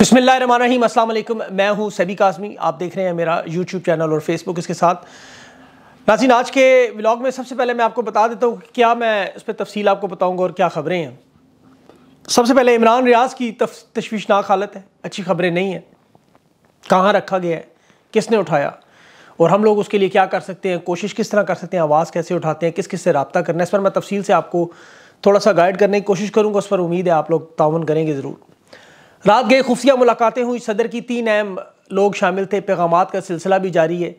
बसमिलीम अल्लाम मैं हूँ सभी काजमी आप देख रहे हैं मेरा यूट्यूब चैनल और फेसबुक इसके साथ नाजिन आज के व्लॉग में सबसे पहले मैं आपको बता देता हूँ क्या मैं उस पर तफसील आपको बताऊँगा और क्या ख़बरें हैं सबसे पहले इमरान रियाज की तशवीशनाक हालत है अच्छी खबरें नहीं हैं कहाँ रखा गया है किसने उठाया और हम लोग उसके लिए क्या कर सकते हैं कोशिश किस तरह कर सकते हैं आवाज़ कैसे उठाते हैं किस किस से रबता करना है इस पर मैं तफसील से आपको थोड़ा सा गाइड करने की कोशिश करूँगा उस पर उम्मीद है आप लोग ताउन करेंगे ज़रूर रात गए खुफिया मुलाकातें हुई सदर की तीन अहम लोग शामिल थे पैगाम का सिलसिला भी जारी है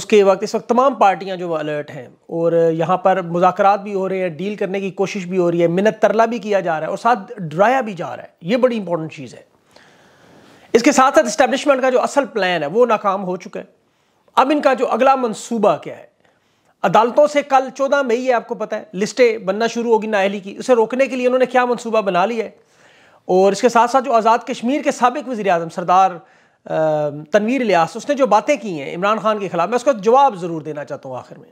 उसके वक्त इस वक्त तमाम पार्टियां जो अलर्ट हैं और यहाँ पर मुजाकर भी हो रहे हैं डील करने की कोशिश भी हो रही है मिनत तरला भी किया जा रहा है और साथ डराया भी जा रहा है ये बड़ी इंपॉर्टेंट चीज़ है इसके साथ साथ इस्टेब्लिशमेंट का जो असल प्लान है वो नाकाम हो चुका है अब इनका जो अगला मनसूबा क्या है अदालतों से कल चौदह मई है आपको पता है लिस्टें बनना शुरू होगी नाहली की उसे रोकने के लिए उन्होंने क्या मनसूबा बना लिया है और इसके साथ साथ जो आज़ाद कश्मीर के सबक वज़ी अजम सरदार तनवीर लियास उसने जो बातें की हैं इमरान खान के ख़िलाफ़ मैं उसका जवाब ज़रूर देना चाहता हूँ आखिर में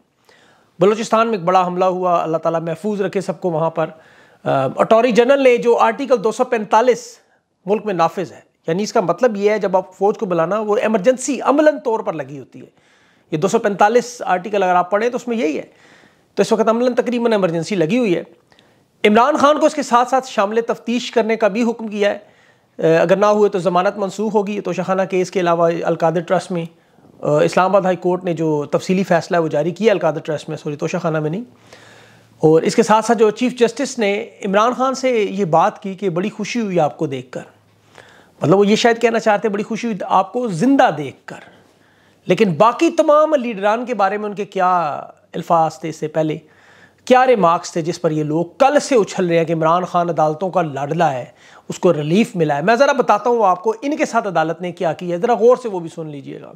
बलूचिस्तान में एक बड़ा हमला हुआ अल्लाह ताली महफूज रखे सबको वहाँ पर अटॉर्नी जनरल ने जो आर्टिकल दो सौ पैंतालीस मुल्क में नाफिज है यानी इसका मतलब यह है जब आप फौज को बुलाना वो एमरजेंसी अमलन तौर पर लगी होती है ये दो सौ पैंतालीस आर्टिकल अगर आप पढ़ें तो उसमें यही है तो इस वक्त अमलन तकरीबन एमरजेंसी लगी हुई है इमरान खान को इसके साथ साथ शामिल तफ्तीश करने का भी हुक्म किया है अगर ना हुए तो ज़मानत मनसूख होगी शाहाना केस के अलावा अलकादर ट्रस्ट में इस्लामाबाद हाई कोर्ट ने जो तफसीली फैसला है वो जारी किया अलकादर ट्रस्ट में सॉरी तोशाखाना में नहीं और इसके साथ साथ जो चीफ जस्टिस ने इमरान खान से ये बात की कि बड़ी खुशी हुई आपको देख कर मतलब वो ये शायद कहना चाहते बड़ी खुशी हुई आपको ज़िंदा देख कर लेकिन बाकी तमाम लीडरान के बारे में उनके क्या अल्फाज थे इससे पहले क्या रिमार्क्स थे जिस पर ये लोग कल से उछल रहे हैं कि इमरान खान अदालतों का लड़ला है उसको रिलीफ मिला है मैं ज़रा बताता हूँ आपको इनके साथ अदालत ने क्या किया ज़रा गौर से वो भी सुन लीजिएगा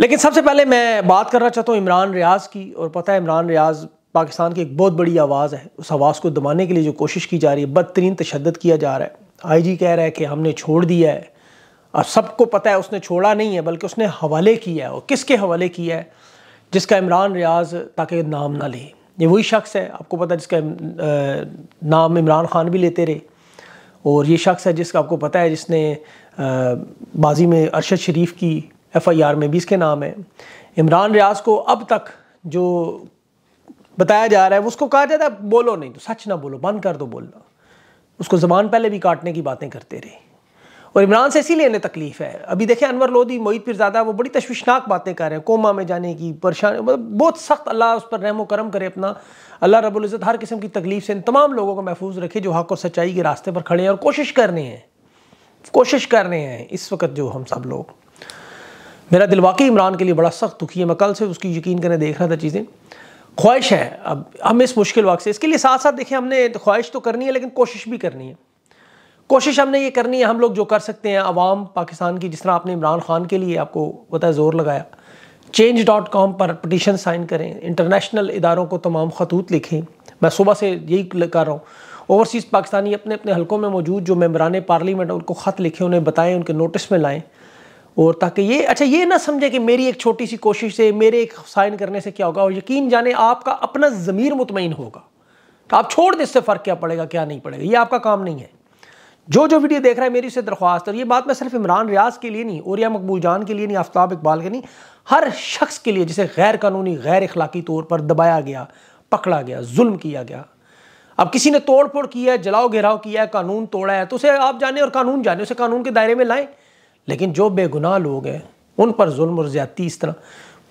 लेकिन सबसे पहले मैं बात करना चाहता हूँ इमरान रियाज की और पता है इमरान रियाज पाकिस्तान की एक बहुत बड़ी आवाज़ है उस आवाज़ को दबाने के लिए जो कोशिश की जा रही है बदतरीन तशद किया जा रहा है आई जी कह रहा है कि हमने छोड़ दिया है अब सबको पता है उसने छोड़ा नहीं है बल्कि उसने हवाले किया है और किसके हवाले किया है जिसका इमरान रियाज ताकि नाम ना ले ये वही शख्स है आपको पता जिसका नाम इमरान खान भी लेते रहे और ये शख्स है जिसका आपको पता है जिसने बाजी में अरशद शरीफ की एफआईआर में भी इसके नाम है इमरान रियाज को अब तक जो बताया जा रहा है उसको कहा जाता है बोलो नहीं तो सच ना बोलो बंद कर दो बोलना उसको ज़बान पहले भी काटने की बातें करते रहे और इमरान से इसीलिए इन्हें तकलीफ है अभी देखें अनवर लोधी मोहित पिरजादा वो बड़ी तशवीशनाक बातें कर रहे हैं कोमा में जाने की परेशान मतलब बहुत सख्त अल्लाह उस पर रहमो करम करे अपना अल्लाह रबुल्ज़त हर किस्म की तकलीफ से इन तमाम लोगों को महफूज रखे जो हक और सच्चाई के रास्ते पर खड़े हैं और कोशिश कर रहे हैं कोशिश कर रहे हैं इस वक्त जो हम सब लोग मेरा दिल वाकई इमरान के लिए बड़ा सख्त दुखी है मैं कल से उसकी यकीन करने देख रहा था चीज़ें ख्वाहिश है अब हम इस मुश्किल वक्त से इसके लिए साथ साथ देखें हमने तो ख्वाहिश तो करनी है लेकिन कोशिश भी करनी है कोशिश हमने ये करनी है हम लोग जो कर सकते हैं अवाम पाकिस्तान की जिस तरह आपने इमरान खान के लिए आपको बताया ज़ोर लगाया चेंज डॉट कॉम पर पटिशन साइन करें इंटरनेशनल इदारों को तमाम खतूत लिखें मैं सुबह से यही कर रहा हूँ ओवरसीज़ पाकिस्तानी अपने अपने हलकों में मौजूद जो मेम्बरान पार्लियामेंट उनको ख़त लिखें उन्हें बताएं उनके नोटिस में लाएँ और ताकि ये अच्छा ये ना समझे कि मेरी एक छोटी सी कोशिश से मेरे एक साइन करने से क्या होगा और यकीन जाने आपका अपना ज़मीर मुतमिन होगा तो आप छोड़ दें इससे फ़र्क क्या पड़ेगा क्या नहीं पड़ेगा ये आपका काम नहीं है जो जो वीडियो देख रहा है मेरी उसे दरख्वास्त और ये बात मैं सिर्फ इमरान रियाज के लिए नहीं औरिया मकबूल जान के लिए नहीं आफ्ताब इकबाल के नहीं हर शख्स के लिए जिसे गैर कानूनी गैर अखलाकी तौर पर दबाया गया पकड़ा गया जुल्म किया गया अब किसी ने तोड़ फोड़ किया है जलाओ घेराव किया है कानून तोड़ा है तो उसे आप जाने और कानून जाने उसे कानून के दायरे में लाएं लेकिन जो बेगुनाह लोग हैं उन पर जुल्म और ज्यादती इस तरह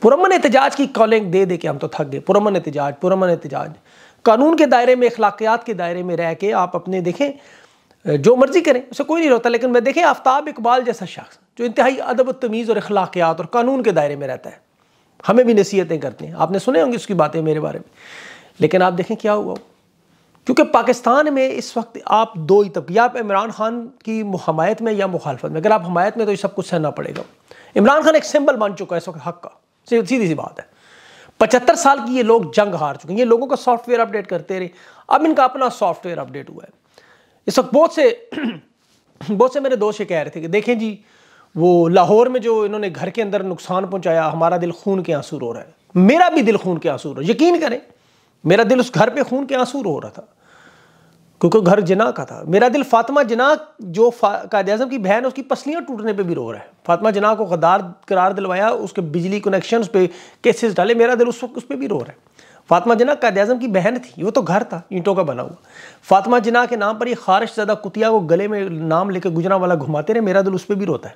पुरमन एहतजाज की कॉलिंग दे दे के हम तो थक गए पुरमन एहतजाज पुरमन एहतजाज कानून के दायरे में अखलाकियात के दायरे में रह के आप अपने देखें जो मर्जी करें उसे कोई नहीं रोता लेकिन मैं देखें आफ्ताब इकबाल जैसा शख्स जो इंतहाई अदब तमीज़ और अखलाकियात और कानून के दायरे में रहता है हमें भी नसीहतें करते हैं आपने सुने होंगे उसकी बातें मेरे बारे में लेकिन आप देखें क्या हुआ क्योंकि पाकिस्तान में इस वक्त आप दो ही तब या आप इमरान खान की हमायत में या मुखालफत में अगर आप हमायत में तो ये सब कुछ सहना पड़ेगा इमरान खान एक सिंबल बन चुका है इस वक्त हक का सीधी सी बात है पचहत्तर साल की ये लोग जंग हार चुके हैं ये लोगों का सॉफ्टवेयर अपडेट करते रहे अब इनका अपना सॉफ्टवेयर अपडेट हुआ है इस वक्त बहुत से बहुत से मेरे दोस्त ये कह रहे थे कि देखें जी वो लाहौर में जो इन्होंने घर के अंदर नुकसान पहुंचाया हमारा दिल खून के आंसू रो रहा है मेरा भी दिल खून के आंसू रो यकीन करें मेरा दिल उस घर पे खून के आंसू रो रहा था क्योंकि घर जना का था मेरा दिल फातिमा जना जो कायद अजम की बहन उसकी पसलियाँ टूटने पे भी रो रहा है फातिमा जना को गदार करार दिलवाया उसके बिजली कनेक्शन पे केसेस डाले मेरा दिल उस वक्त उस पर भी रो रहा है फातिमा जना कैद अजम की बहन थी वो तो घर था ईंटों का बना हुआ फातिमा जना के नाम पर ये खारिश ज़्यादा कुतिया को गले में नाम लेकर गुजरा वाला घुमाते रहे मेरा दिल उस पर भी रोता है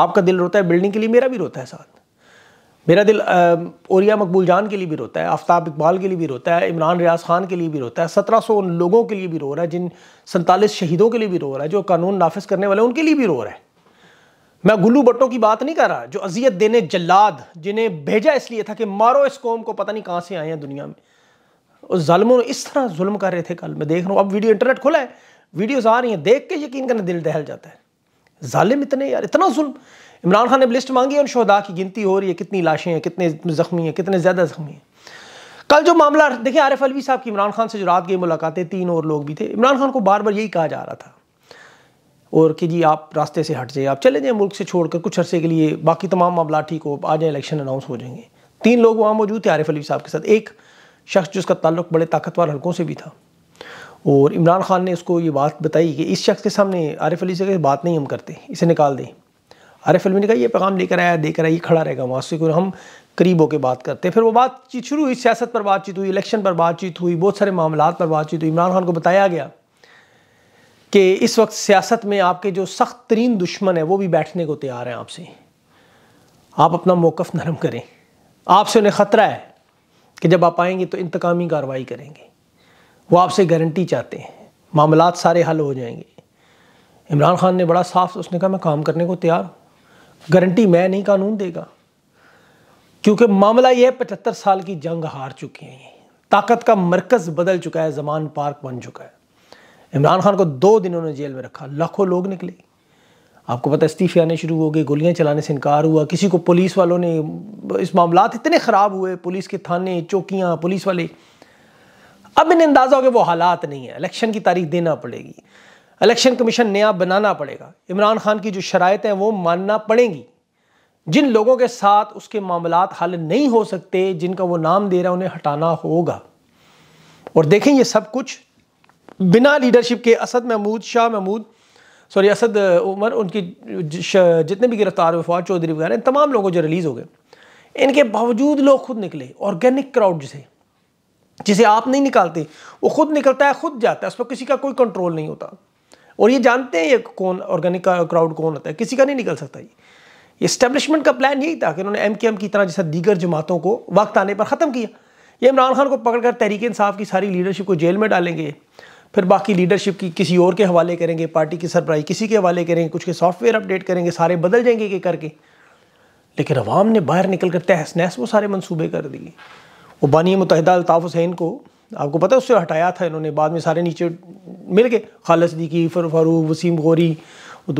आपका दिल रोता है बिल्डिंग के लिए मेरा भी रोता है साथ मेरा दिल ओरिया मकबूल जान के लिए भी रोता है आफ्ताब इकबाल के लिए भी रोता है इमरान रियाज खान के लिए भी रोता है सत्रह सौ उन लोगों के लिए भी रो रहा है जिन सैंतालीस शहीदों के लिए भी रो रहा है जो कानून नाफिज करने वाले उनके लिए भी रो रहा है मैं गुल्लू बट्टों की बात नहीं कर रहा जो अजियत देने जल्लाद जिन्हें भेजा इसलिए था कि मारो इस कौम को पता नहीं कहाँ से आए हैं दुनिया में उस ालमों ने इस तरह जुल्म कर रहे थे कल मैं देख रहा हूँ अब वीडियो इंटरनेट खुला है वीडियोज़ आ रही हैं देख के यकीन करने दिल दहल जाता है जालिम इतने यार इतना जुल्म इमरान खान ने लिस्ट मांगी है उन शहदा की गिनती हो रही है कितनी लाशें हैं कितने जख्मी हैं कितने ज़्यादा जख्मी हैं कल जो मामला देखिए आरिफ अलवी साहब की इमरान खान से जो रात गई मुलाकातें तीन और लोग भी थे इमरान खान को बार बार यही कहा जा रहा था और कि जी आप रास्ते से हट जाए आप चले जाएँ मुल्क से छोड़कर कुछ अरसे के लिए बाकी तमाम मामला ठीक हो आ जाए इलेक्शन अनाउंस हो जाएंगे तीन लोग वहाँ मौजूद थे आरिफ अली साहब के साथ एक शख्स जिसका ताल्लुक बड़े ताकतवर हलकों से भी था और इमरान खान ने उसको ये बात बताई कि इस शख्स के सामने आरिफ अली से बात नहीं हम करते इसे निकाल दें आरिफ अली ने कहा ये पैगाम लेकर आया देकर आया ये खड़ा रहेगा वहाँ से हम करीब होकर बात करते हैं फिर वो बातचीत शुरू हुई सियासत पर बातचीत हुई इलेक्शन पर बातचीत हुई बहुत सारे मामला पर बातचीत हुई इमरान खान को बताया गया कि इस वक्त सियासत में आपके जो सख्त तरीन दुश्मन है वो भी बैठने को तैयार हैं आपसे आप अपना मौकफ़ नरम करें आपसे उन्हें ख़तरा है कि जब आप आएंगे तो इंतकामी कार्रवाई करेंगे वो आपसे गारंटी चाहते हैं मामला सारे हल हो जाएंगे इमरान खान ने बड़ा साफ उसने कहा मैं काम करने को तैयार हूँ गारंटी मैं नहीं कानून देगा क्योंकि मामला यह है पचहत्तर साल की जंग हार चुके हैं ताकत का मरकज़ बदल चुका है जमान पार्क बन चुका है इमरान खान को दो दिन उन्होंने जेल में रखा लाखों लोग निकले आपको पता इस्तीफे आने शुरू हो गए गोलियां चलाने से इनकार हुआ किसी को पुलिस वालों ने इस मामला इतने ख़राब हुए पुलिस के थाने चौकियाँ पुलिस वाले अब इन्हें अंदाज़ा हो गया वो हालात नहीं है इलेक्शन की तारीख देना पड़ेगी इलेक्शन कमीशन नया बनाना पड़ेगा इमरान खान की जो शरात हैं वो मानना पड़ेंगी जिन लोगों के साथ उसके मामला हल नहीं हो सकते जिनका वो नाम दे रहा है उन्हें हटाना होगा और देखें ये सब कुछ बिना लीडरशिप के असद महमूद शाह महमूद सॉरी असद उमर उनकी जितने भी गिरफ्तार हुए फवाद चौधरी वगैरह इन तमाम लोगों जो रिलीज़ हो गए इनके बावजूद लोग खुद निकले ऑर्गेनिक क्राउड जिसे जिसे आप नहीं निकालते वो खुद निकलता है खुद जाता है उस पर किसी का कोई कंट्रोल नहीं होता और ये जानते हैं ये कौन ऑर्गेनिक क्राउड कौन होता है किसी का नहीं निकल सकता ये इस्टेब्लिशमेंट का प्लान यही था कि उन्होंने एम के एम की तरह जैसा दीगर जमातों को वक्त आने पर ख़त्म किया ये इमरान खान को पकड़कर तहरीक इंसाफ की सारी लीडरशिप को जेल में डालेंगे फिर बाकी लीडरशिप की किसी और के हवाले करेंगे पार्टी की सरप्राइज़ किसी के हवाले करेंगे कुछ के सॉफ्टवेयर अपडेट करेंगे सारे बदल जाएंगे के करके लेकिन अवाम ने बाहर निकल कर तहस नहस वो सारे मनसूबे कर दिए वो बानी मुतहदा अलताफ़ हुसैन को आपको पता है उससे हटाया था इन्होंने बाद में सारे नीचे मिल गए खालस दीकी फारूक वसीम गौरी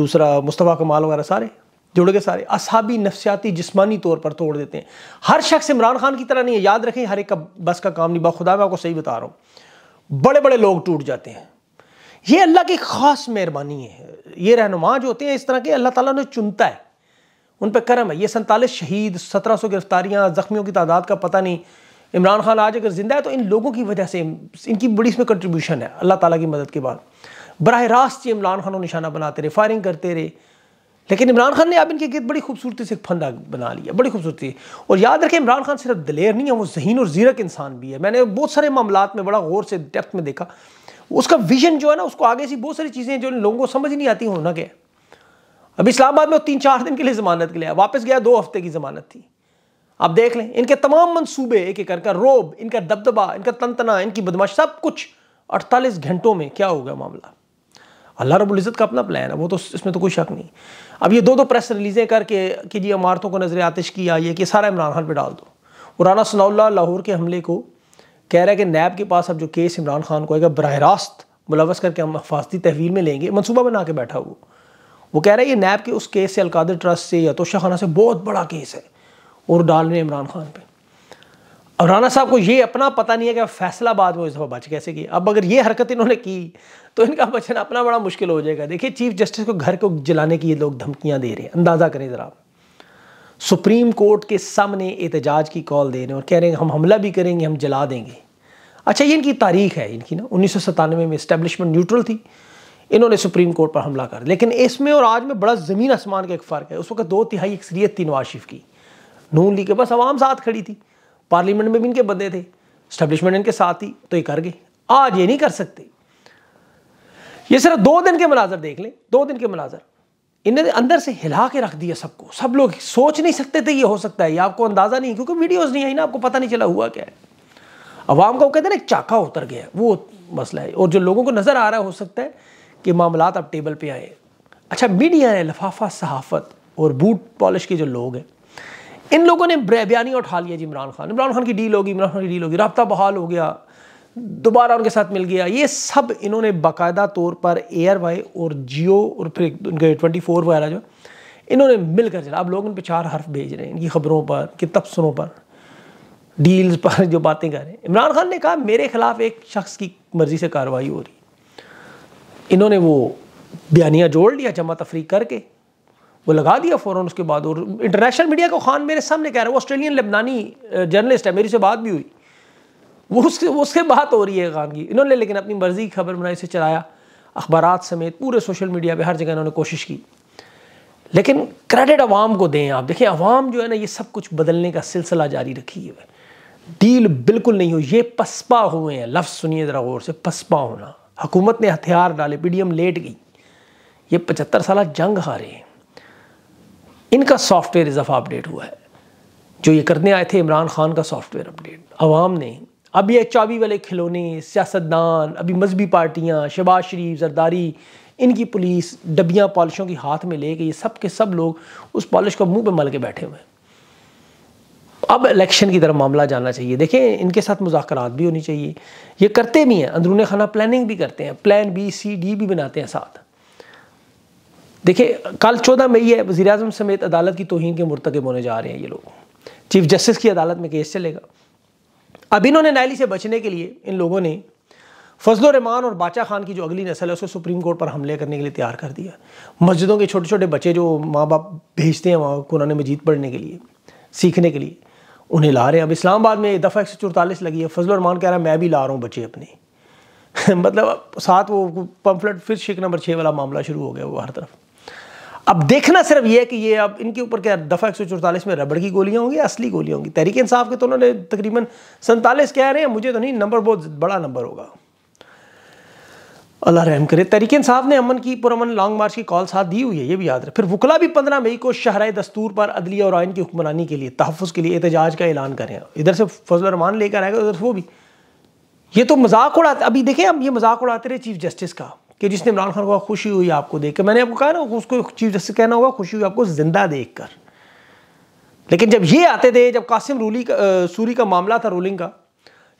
दूसरा मुस्तफ़ा कमाल वगैरह सारे जुड़ गए सारे असाबी नफसियाती जिसमानी तौर पर तोड़ देते हैं हर शख्स इमरान खान की तरह नहीं है याद रखें हर एक का बस का काम नहीं बाखुदा मैं आपको सही बता रहा हूँ बड़े बड़े लोग टूट जाते हैं ये अल्लाह की ख़ास मेहरबानी है ये रहनुमा जो होते हैं इस तरह के अल्लाह ताला ने चुनता है उन पर करम है ये सैंतालीस शहीद सत्रह सौ गिरफ्तारियाँ ज़ख्मियों की तादाद का पता नहीं इमरान खान आज अगर ज़िंदा है तो इन लोगों की वजह से इनकी बड़ी इसमें कंट्रीब्यूशन है अल्लाह ताला की मदद के बाद बरह रास्त ये इमरान खान को निशाना बनाते रहे फायरिंग करते रहे लेकिन इमरान खान ने अब इनके गिरद बड़ी खूबसूरती से एक फंदा बना लिया बड़ी खूबसूरती और याद रखें इमरान खान सिर्फ दलेर नहीं है वो जहीन और जीरक इंसान भी है मैंने बहुत सारे मामला में बड़ा गौर से डेप्थ में देखा उसका विजन जो है ना उसको आगे से बहुत सारी चीज़ें जो लोगों को समझ नहीं आती होना क्या अब इस्लामाबाद में तीन चार दिन के लिए ज़मानत के लिए वापस गया दो हफ्ते की ज़मानत थी आप देख लें इनके तमाम मनसूबे एक एक करके रोब इनका दबदबा इनका तनतना इनकी बदमाश सब कुछ 48 घंटों में क्या हो गया मामला अल्लाह रबुल्ज़त का अपना प्लान है वो तो इसमें तो कोई शक नहीं अब ये दो दो प्रेस रिलीज़ें करके कि जी इमारतों को नज़र आतिश आई है कि सारा इमरान खान पर डाल दो राना सनाउल्ला लाहौर के हमले को कह रहा है कि नैब के पास अब जो केस इमरान खान को आएगा बरह रास्त मुलवस करके हम हफाजती तहवील में लेंगे मनसूबा बना के बैठा वो वो कह रहा है ये नैब के उस केस से अलकादर ट्रस्ट से या तोशा खाना से बहुत बड़ा केस है और डाल रहे हैं इमरान खान पर अब राना साहब को ये अपना पता नहीं है कि फैसलाबाद में इस दफ़ा बच कैसे की अब अगर ये हरकत इन्होंने की तो इनका बचना अपना बड़ा मुश्किल हो जाएगा देखिए चीफ जस्टिस को घर को जलाने की ये लोग धमकियां दे रहे हैं अंदाज़ा करें ज़रा सुप्रीम कोर्ट के सामने एहतजाज की कॉल दे रहे हैं और कह रहे हैं हम हमला भी करेंगे हम जला देंगे अच्छा ये इनकी तारीख है इनकी ना उन्नीस में इस्टेब्लिशमेंट न्यूट्रल थी इन्होंने सुप्रीम कोर्ट पर हमला कर लेकिन इसमें और आज में बड़ा ज़मीन आसमान का एक फ़र्क है उस वक्त दो तिहाई अक्सरियत थी नवाज शरीफ की नून ली के बस आवाम साथ खड़ी थी पार्लियामेंट में भी इनके बंदे थे स्टैब्लिशमेंट इनके साथ ही तो ये कर गए आज ये नहीं कर सकते ये सिर्फ दो दिन के मनाजर देख लें दो दिन के मनाजर इन्होंने अंदर से हिला के रख दिया सबको सब लोग सोच नहीं सकते थे ये हो सकता है ये आपको अंदाज़ा नहीं क्योंकि वीडियोज नहीं आई ना आपको पता नहीं चला हुआ क्या है अवाम का वो कहते हैं ना चाका उतर गया वो मसला है और जो लोगों को नज़र आ रहा है हो सकता है कि मामला अब टेबल पर आए अच्छा मीडिया है लफाफा सहाफत और बूट पॉलिश के जो लोग हैं इन लोगों ने बयानियाँ उठा लिया जी इमरान खान इमरान खान की डील होगी इमरान खान की डील होगी रबता बहाल हो गया दोबारा उनके साथ मिल गया ये सब इन्होंने बाकायदा तौर पर एयर वाई और जियो और फिर उनके ट्वेंटी फोर वगैरह जो इन्होंने मिलकर चला अब लोग उन पर चार हर्फ भेज रहे हैं इनकी खबरों पर कि तबसरों पर डील्स पर जो बातें कर रहे हैं इमरान खान ने कहा मेरे खिलाफ एक शख्स की मर्ज़ी से कार्रवाई हो रही इन्होंने वो बयानियाँ जोड़ लिया जमा तफरी करके वो लगा दिया फ़ौरन उसके बाद और इंटरनेशनल मीडिया को खान मेरे सामने कह रहा है वो ऑस्ट्रेलियन लेबनानी जर्नलिस्ट है मेरी से बात भी हुई वो उससे उससे बात हो रही है खान की इन्होंने लेकिन अपनी मर्ज़ी की खबर बनाई से चलाया अखबार समेत पूरे सोशल मीडिया पर हर जगह इन्होंने कोशिश की लेकिन क्रेडिट अवाम को दें आप देखिए अवाम जो है ना ये सब कुछ बदलने का सिलसिला जारी रखी है डील बिल्कुल नहीं हुई ये पसपा हुए हैं लफ्ज़ सुनिए ज़रा गौर से पसपा होना हुकूमत ने हथियार डाले पीडीएम लेट गई ये पचहत्तर साल जंग हारे हैं इनका सॉफ्टवेयर इजाफा अपडेट हुआ है जो ये करने आए थे इमरान खान का सॉफ्टवेयर अपडेट अवाम ने अब ये चाबी वाले खिलौने सियासतदान अभी मजहबी पार्टियाँ शबाज शरीफ जरदारी इनकी पुलिस डबियाँ पॉलिशों की हाथ में ले के ये सब के सब लोग उस पॉलिश को मुंह पे मल के बैठे हुए हैं अब इलेक्शन की तरफ मामला जाना चाहिए देखें इनके साथ मुजाकरात भी होनी चाहिए ये करते भी हैं अंदरून खाना प्लानिंग भी करते हैं प्लान बी सी डी भी बनाते हैं साथ देखिए कल चौदह मई है वजी अजम समेत अदालत की तोहन के मरतकब होने जा रहे हैं ये लोग चीफ जस्टिस की अदालत में केस चलेगा अब इन्होंने नायली से बचने के लिए इन लोगों ने फजल रहमान और बाचा खान की जो अगली नस्ल है उसको सुप्रीम कोर्ट पर हमले करने के लिए तैयार कर दिया मस्जिदों के छोटे छोटे बच्चे जो माँ बाप भेजते हैं वहाँ कुरान मजीद पढ़ने के लिए सीखने के लिए उन्हें ला रहे हैं अब इस्लामाबाद में दफ़ा एक सौ चौतालीस लगी है फजल रहमान कह रहा है मैं भी ला रहा हूँ बच्चे अपने मतलब साथ वो पम्फलेट फिर शिक नंबर छः वाला मामला शुरू हो गया वो हर तरफ अब देखना सिर्फ यह है कि ये अब इनके ऊपर क्या दफ़ा एक में रबड़ की गोलियाँ होंगी असली गोलियाँ होंगी तहरीक इंसाफ के तो उन्होंने तकरीबन सैंतालीस कह रहे हैं मुझे तो नहीं नंबर बहुत बड़ा नंबर होगा अल्लाह रहम करे तहरीक इंसाफ ने अमन की पुरमन लॉन्ग मार्च की कॉल साथ दी हुई है ये भी याद रहे फिर वकला भी पंद्रह मई को शहर दस्तूर पर अदलिया और आयन की हुक्मरानी के लिए तहफ़ के लिए एहतजाज का ऐलान करें इधर से फजल रमान लेकर आएगा उधर से वो भी ये तो मजाक उड़ाते अभी देखें हम ये मजाक उड़ाते रहे चीफ जस्टिस का कि जिसने इमरान खान को खुशी हुई आपको देख कर मैंने आपको कहा ना उसको चीफ जस्टिस कहना होगा खुशी हुई आपको जिंदा देख कर लेकिन जब ये आते थे जब कासिम रूली का, सूरी का मामला था रूलिंग का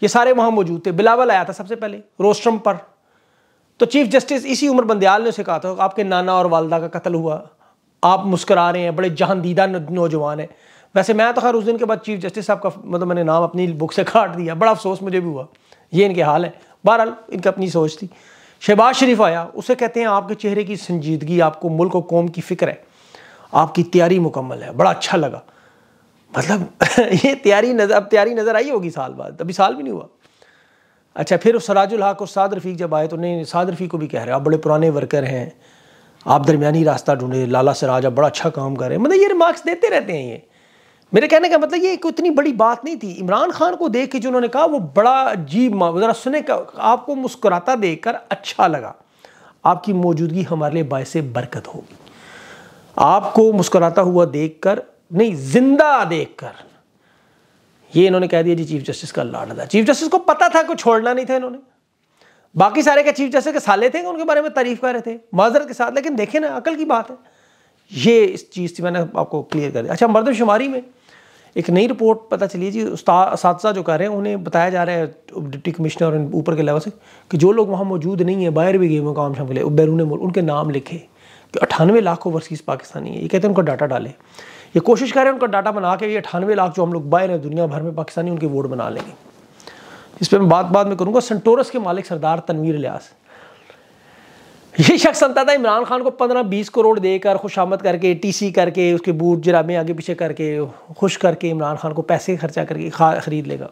ये सारे वहाँ मौजूद थे बिलावल आया था सबसे पहले रोस्ट्रम पर तो चीफ जस्टिस इसी उम्र बंदयाल ने उसे कहा था आपके नाना और वालदा का कत्ल हुआ आप मुस्करा रहे हैं बड़े जहानदीदा नौजवान हैं वैसे मैं तो खैर उस दिन के बाद चीफ जस्टिस साहब का मतलब मैंने नाम अपनी बुक से काट दिया बड़ा अफसोस मुझे भी हुआ ये इनके हाल है बहरहाल इनकी अपनी सोच थी शहबाज शरीफ आया उसे कहते हैं आपके चेहरे की संजीदगी आपको मुल्क और कौम की फ़िक्र है आपकी तैयारी मुकम्मल है बड़ा अच्छा लगा मतलब ये तैयारी नज़र अब तैयारी नज़र आई होगी साल बाद अभी साल भी नहीं हुआ अच्छा फिर सराजुल हक और साद रफ़ीक जब आए तो नहीं साद रफ़ीक को भी कह रहे आप बड़े पुराने वर्कर हैं आप दरमिया रास्ता ढूंढे लाला सराज आप बड़ा अच्छा काम कर रहे हैं मतलब ये रिमार्क्स देते रहते हैं ये मेरे कहने का मतलब ये कोई इतनी बड़ी बात नहीं थी इमरान खान को देख के जो उन्होंने कहा वो बड़ा अजीब ज़रा सुने का आपको मुस्कुराता देखकर अच्छा लगा आपकी मौजूदगी हमारे लिए बायस बरकत होगी आपको मुस्कुराता हुआ देखकर नहीं जिंदा देखकर ये इन्होंने कह दिया जी चीफ जस्टिस का लाड था चीफ जस्टिस को पता था कि छोड़ना नहीं था इन्होंने बाकी सारे के चीफ जस्टिस के साले थे उनके बारे में तारीफ कर रहे थे माजरत के साथ लेकिन देखे ना अकल की बात है ये इस चीज़ से मैंने आपको क्लियर कर दिया अच्छा मर्दमशुमारी में एक नई रिपोर्ट पता चली जी उस जो कर रहे हैं उन्हें बताया जा रहा है डिप्टी कमिश्नर और ऊपर के लेवल से कि जो लोग वहाँ मौजूद नहीं है बाहर भी गए काम शामिल है बैरून मुल्क उनके नाम लिखे कि अठानवे लाख ओवरसीज़ पाकिस्तानी है ये कहते हैं उनका डाटा डाले ये कोशिश कर रहे हैं उनका डाटा बना के ये अठानवे लाख जो हम लोग बाहर हैं दुनिया भर में पाकिस्तानी उनके वोट बना लेंगे इस पर मैं बात बात में करूँगा सेंटोरस के मालिक सरदार तनवीर लियास ये शख्स समझता था इमरान खान को पंद्रह बीस करोड़ देकर खुशामद करके टीसी करके उसके बूट जराबे आगे पीछे करके खुश करके इमरान खान को पैसे खर्चा करके ख़रीद लेगा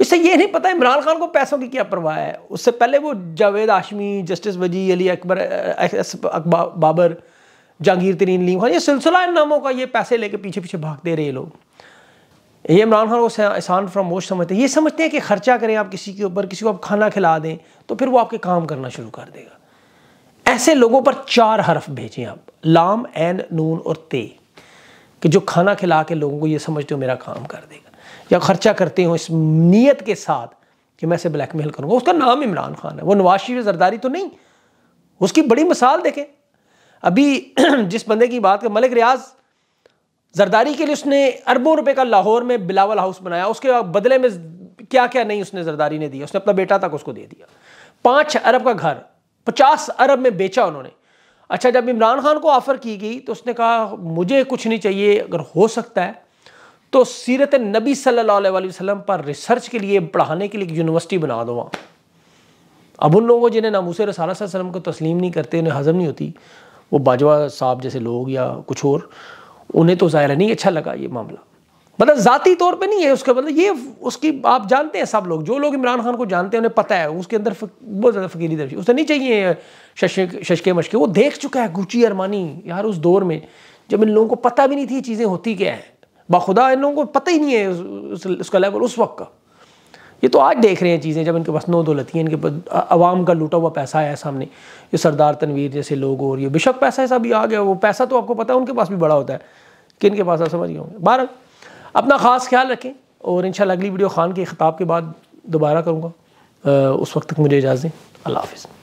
इससे ये नहीं पता इमरान खान को पैसों की क्या परवाह है उससे पहले वो जावेद आशमी जस्टिस वजी अली अकबर बाबर जहांगीर तरीन लीम खान ये सिलसिला इन नामों का ये पैसे लेके पीछे पीछे भागते रहे लोग ये इमरान खान को एहसान फरामोश समझते हैं ये समझते हैं कि खर्चा करें आप किसी के ऊपर किसी को आप खाना खिला दें तो फिर वो आपके काम करना शुरू कर देगा ऐसे लोगों पर चार हरफ भेजें आप लाम एन नून और ते कि जो खाना खिला के लोगों को ये समझते हो मेरा काम कर देगा या खर्चा करते हो इस नीयत के साथ कि मैं इसे ब्लैकमेल करूँगा उसका नाम इमरान खान है वो नवाज शरीफ जरदारी तो नहीं उसकी बड़ी मिसाल देखें अभी जिस बंदे की बात कर मलिक रियाज जरदारी के लिए उसने अरबों रुपए का लाहौर में बिलावल हाउस बनाया उसके बदले में क्या क्या नहीं उसने जरदारी ने दिया उसने अपना बेटा तक उसको दे दिया पाँच अरब का घर पचास अरब में बेचा उन्होंने अच्छा जब इमरान खान को ऑफ़र की गई तो उसने कहा मुझे कुछ नहीं चाहिए अगर हो सकता है तो सीरत नबी सल्लल्लाहु अलैहि वसल्लम पर रिसर्च के लिए पढ़ाने के लिए यूनिवर्सिटी बना दो वहाँ अब उन लोगों जिन्हें नामूस रसाला वसलम को तस्लीम नहीं करते उन्हें हज़म नहीं होती वो बाजवा साहब जैसे लोग या कुछ और उन्हें तो ज़ाहिर नहीं अच्छा लगा ये मामला मतलब ज़ाती तौर पे नहीं है उसका मतलब ये उसकी आप जानते हैं सब लोग जो लोग इमरान खान को जानते हैं उन्हें पता है उसके अंदर बहुत ज़्यादा फकीरी दर्जी उसे नहीं चाहिए शशके मशके वो देख चुका है गुची अरमानी यार उस दौर में जब इन लोगों को पता भी नहीं थी चीज़ें होती क्या है बाखुदा इन लोगों को पता ही नहीं है उस, उसका लेवल उस वक्त का ये तो आज देख रहे हैं चीज़ें जब इनके पास नौ दौलत ही इनके पास आवाम का लूटा हुआ पैसा आया सामने ये सरदार तनवीर जैसे लोग और ये बेशक पैसा ऐसा भी आ गया वो पैसा तो आपको पता है उनके पास भी बड़ा होता है कि इनके पास आप समझ गए होंगे बारह अपना ख़ास ख्याल रखें और इन अगली वीडियो ख़ान के ख़ताब के बाद दोबारा करूँगा उस वक्त तक मुझे इजाज़त दें अल्लाह हाफिज़